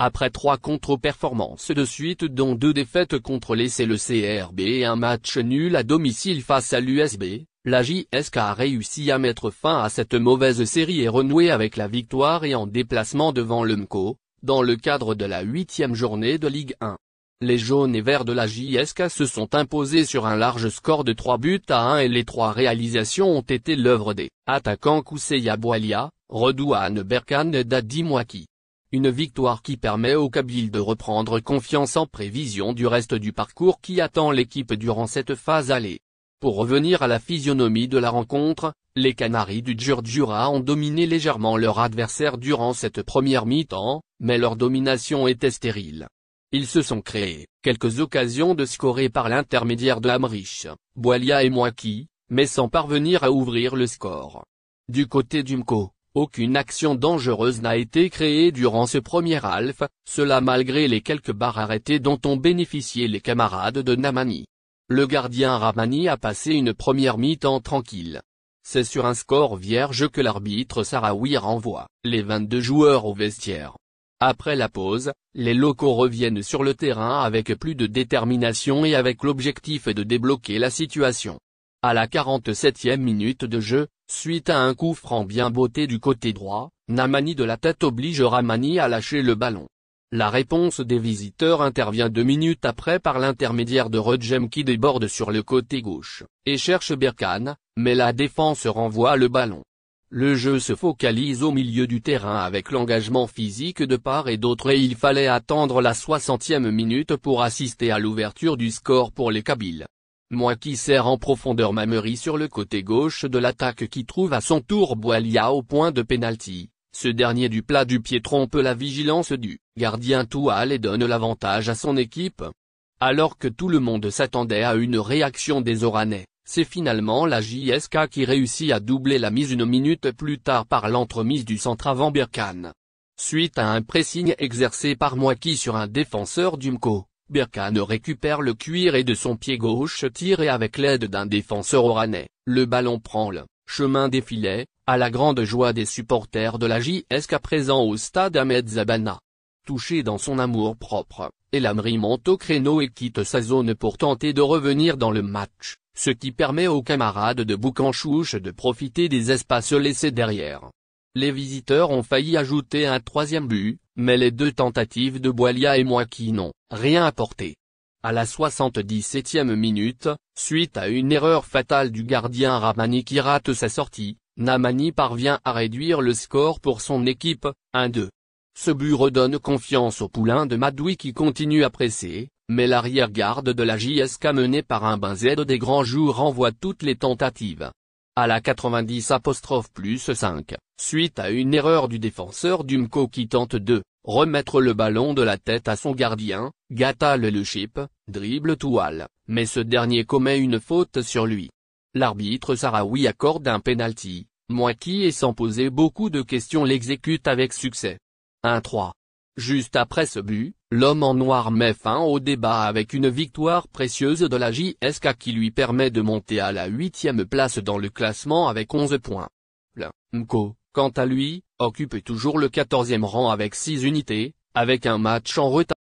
Après trois contre-performances de suite dont deux défaites contre les CRB et un match nul à domicile face à l'USB, la JSK a réussi à mettre fin à cette mauvaise série et renouer avec la victoire et en déplacement devant MCO, dans le cadre de la huitième journée de Ligue 1. Les jaunes et verts de la JSK se sont imposés sur un large score de 3 buts à 1 et les trois réalisations ont été l'œuvre des attaquants Kousseya Boalia, Redouane Berkan et Dadi Mwaki. Une victoire qui permet au Kabyle de reprendre confiance en prévision du reste du parcours qui attend l'équipe durant cette phase allée. Pour revenir à la physionomie de la rencontre, les Canaries du Djurdjura ont dominé légèrement leur adversaire durant cette première mi-temps, mais leur domination était stérile. Ils se sont créés quelques occasions de scorer par l'intermédiaire de Amrich, Boilia et Mwaki, mais sans parvenir à ouvrir le score. Du côté MCO. Aucune action dangereuse n'a été créée durant ce premier half, cela malgré les quelques barres arrêtées dont ont bénéficié les camarades de Namani. Le gardien Ramani a passé une première mi-temps tranquille. C'est sur un score vierge que l'arbitre Sarawi renvoie les 22 joueurs au vestiaire. Après la pause, les locaux reviennent sur le terrain avec plus de détermination et avec l'objectif de débloquer la situation. À la 47e minute de jeu, Suite à un coup franc bien botté du côté droit, Namani de la tête oblige Ramani à lâcher le ballon. La réponse des visiteurs intervient deux minutes après par l'intermédiaire de Rodjem qui déborde sur le côté gauche, et cherche Berkane, mais la défense renvoie le ballon. Le jeu se focalise au milieu du terrain avec l'engagement physique de part et d'autre et il fallait attendre la soixantième minute pour assister à l'ouverture du score pour les Kabyles. Moi qui sert en profondeur Mamery sur le côté gauche de l'attaque qui trouve à son tour Boalia au point de pénalty. Ce dernier du plat du pied trompe la vigilance du gardien Toual et donne l'avantage à son équipe. Alors que tout le monde s'attendait à une réaction des Oranais, c'est finalement la JSK qui réussit à doubler la mise une minute plus tard par l'entremise du centre-avant Birkan. Suite à un pressing exercé par Moaki sur un défenseur d'Umco, Berkane récupère le cuir et de son pied gauche tire avec l'aide d'un défenseur oranais, le ballon prend le chemin des filets, à la grande joie des supporters de la JSK présent au stade Ahmed Zabana. Touché dans son amour propre, Elamri monte au créneau et quitte sa zone pour tenter de revenir dans le match, ce qui permet aux camarades de Boucanchouche de profiter des espaces laissés derrière. Les visiteurs ont failli ajouter un troisième but, mais les deux tentatives de Boilia et qui n'ont rien apporté. À la 77e minute, suite à une erreur fatale du gardien Ramani qui rate sa sortie, Namani parvient à réduire le score pour son équipe, 1-2. Ce but redonne confiance au poulain de Madoui qui continue à presser, mais l'arrière-garde de la JSK menée par un Z des grands jours renvoie toutes les tentatives à la 90 plus 5, suite à une erreur du défenseur Dumco qui tente de remettre le ballon de la tête à son gardien, Gata le chip, dribble Toual, mais ce dernier commet une faute sur lui. L'arbitre Sarawi accorde un penalty, qui et sans poser beaucoup de questions l'exécute avec succès. 1-3. Juste après ce but, l'homme en noir met fin au débat avec une victoire précieuse de la JSK qui lui permet de monter à la huitième place dans le classement avec 11 points. Le MCO, quant à lui, occupe toujours le 14e rang avec 6 unités, avec un match en retard.